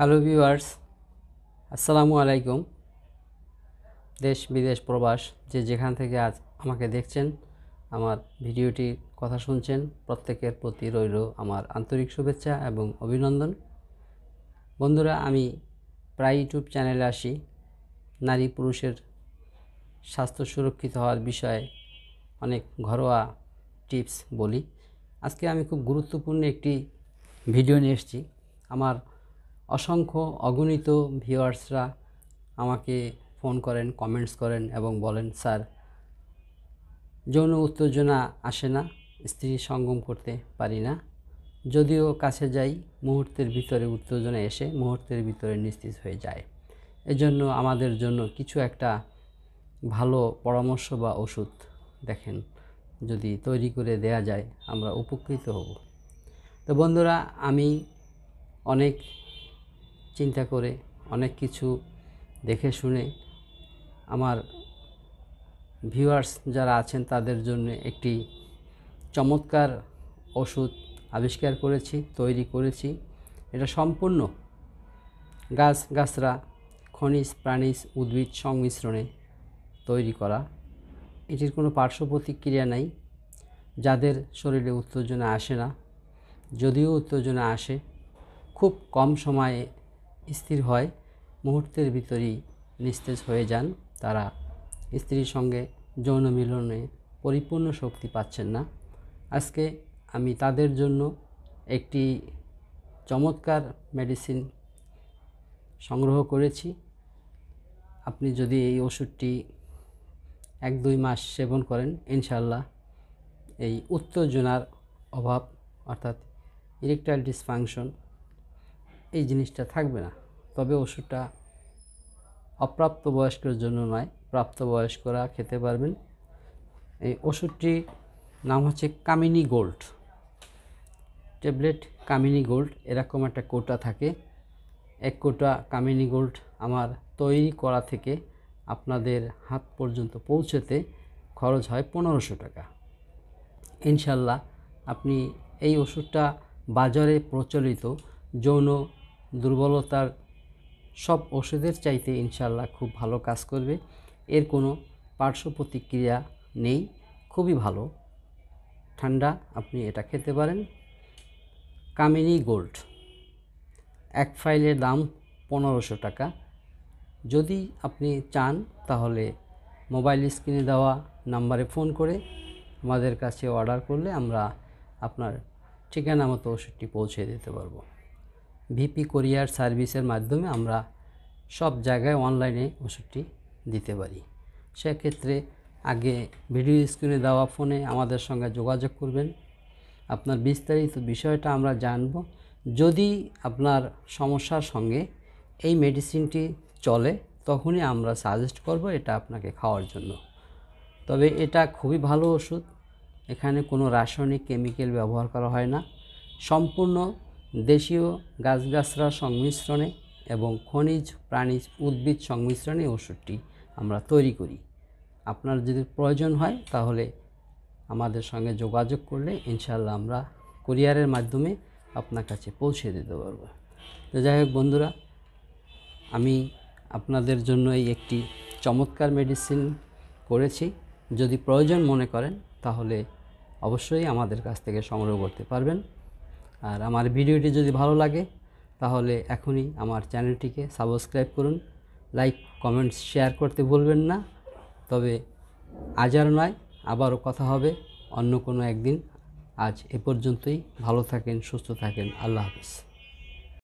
hello viewers আসসালামু আলাইকুম দেশ বিদেশ প্রবাস যে যেখান থেকে আজ আমাকে দেখছেন আমার ভিডিওটি কথা শুনছেন প্রত্যেকের প্রতি রইল আমার আন্তরিক শুভেচ্ছা এবং অভিনন্দন বন্ধুরা আমি প্রায় ইউটিউব চ্যানেলে আসি নারী পুরুষের স্বাস্থ্য সুরক্ষিত হওয়ার বিষয়ে অনেক ঘরোয়া টিপস বলি আজকে আমি খুব গুরুত্বপূর্ণ একটি ভিডিও নিয়ে এসেছি আমার অসংখ্য অগণিত ভিউয়ার্সরা আমাকে ফোন করেন কমেন্টস করেন এবং বলেন স্যার যৌন উত্তেজনা আসে না স্ত্রী সঙ্গম করতে পারি না যদিও কাছে যাই মুহূর্তের ভিতরে উত্তেজনা এসে মুহূর্তের ভিতরে নিশ্চিত হয়ে যায় এজন্য আমাদের জন্য কিছু একটা ভালো পরামর্শ বা ওষুধ দেখেন যদি তৈরি করে দেয়া যায় আমরা উপকৃত হব তো বন্ধুরা আমি অনেক চিন্তা করে অনেক কিছু দেখে শুনে আমার ভিউয়ার্স যারা আছেন তাদের জন্য একটি চমৎকার ওষুধ আবিষ্কার করেছি তৈরি করেছি এটা সম্পূর্ণ গাছ গাছরা খনিজ প্রাণীজ উদ্ভিদ সংমিশ্রণে তৈরি করা এটির কোনো পার্শ্ব প্রতিক্রিয়া নাই যাদের শরীরে উত্তেজনা আসে না যদিও উত্তেজনা আসে খুব কম সময়ে স্থির হয় মুহূর্তের ভিতরই নিস্তেজ হয়ে যান তারা স্ত্রীর সঙ্গে যৌন মিলনে পরিপূর্ণ শক্তি পাচ্ছেন না আজকে আমি তাদের জন্য একটি চমৎকার মেডিসিন সংগ্রহ করেছি আপনি যদি এই ওষুধটি এক দুই মাস সেবন করেন ইনশাল্লাহ এই উত্তেজনার অভাব অর্থাৎ ইলেকট্রাল ডিসফাংশন এই জিনিসটা থাকবে না তবে ওষুধটা অপ্রাপ্ত বয়স্কের জন্য নয় প্রাপ্তবয়স্করা খেতে পারবেন এই ওষুধটি নাম হচ্ছে Kamini gold tablet Kamini gold এরকম একটা কোটা থাকে এক কোটা কামিনী গোল্ড আমার তৈরি করা থেকে আপনাদের হাত পর্যন্ত পৌঁছেতে খরচ হয় পনেরোশো টাকা ইনশাল্লাহ আপনি এই ওষুধটা বাজারে প্রচলিত যৌন দুর্বলতার সব ওষুধের চাইতে ইনশাল্লাহ খুব ভালো কাজ করবে এর কোনো পার্শ্ব প্রতিক্রিয়া নেই খুবই ভালো ঠান্ডা আপনি এটা খেতে পারেন কামিনি গোল্ড এক ফাইলের দাম পনেরোশো টাকা যদি আপনি চান তাহলে মোবাইল স্ক্রিনে দেওয়া নাম্বারে ফোন করে আমাদের কাছে অর্ডার করলে আমরা আপনার ঠিকানা মতো ওষুধটি পৌঁছে দিতে পারবো ভিপি কোরিয়ার সার্ভিসের মাধ্যমে আমরা সব জায়গায় অনলাইনে ওষুধটি দিতে পারি সেক্ষেত্রে আগে ভিডিও স্ক্রিনে দেওয়া ফোনে আমাদের সঙ্গে যোগাযোগ করবেন আপনার বিস্তারিত বিষয়টা আমরা জানব যদি আপনার সমস্যার সঙ্গে এই মেডিসিনটি চলে তখনই আমরা সাজেস্ট করব এটা আপনাকে খাওয়ার জন্য তবে এটা খুবই ভালো ওষুধ এখানে কোনো রাসায়নিক কেমিক্যাল ব্যবহার করা হয় না সম্পূর্ণ দেশীয় গাছগাছরা সংমিশ্রণে এবং খনিজ প্রাণীজ উদ্ভিদ সংমিশ্রণে ওষুধটি আমরা তৈরি করি আপনার যদি প্রয়োজন হয় তাহলে আমাদের সঙ্গে যোগাযোগ করলে ইনশাল্লাহ আমরা কুরিয়ারের মাধ্যমে আপনার কাছে পৌঁছে দিতে পারব তো যাই হোক বন্ধুরা আমি আপনাদের জন্য এই একটি চমৎকার মেডিসিন করেছি যদি প্রয়োজন মনে করেন তাহলে অবশ্যই আমাদের কাছ থেকে সংগ্রহ করতে পারবেন আর আমার ভিডিওটি যদি ভালো লাগে তাহলে এখনই আমার চ্যানেলটিকে সাবস্ক্রাইব করুন লাইক কমেন্টস শেয়ার করতে ভুলবেন না তবে আজ আর নয় আবারও কথা হবে অন্য কোনো একদিন আজ এ পর্যন্তই ভালো থাকেন সুস্থ থাকেন আল্লাহ হাফিজ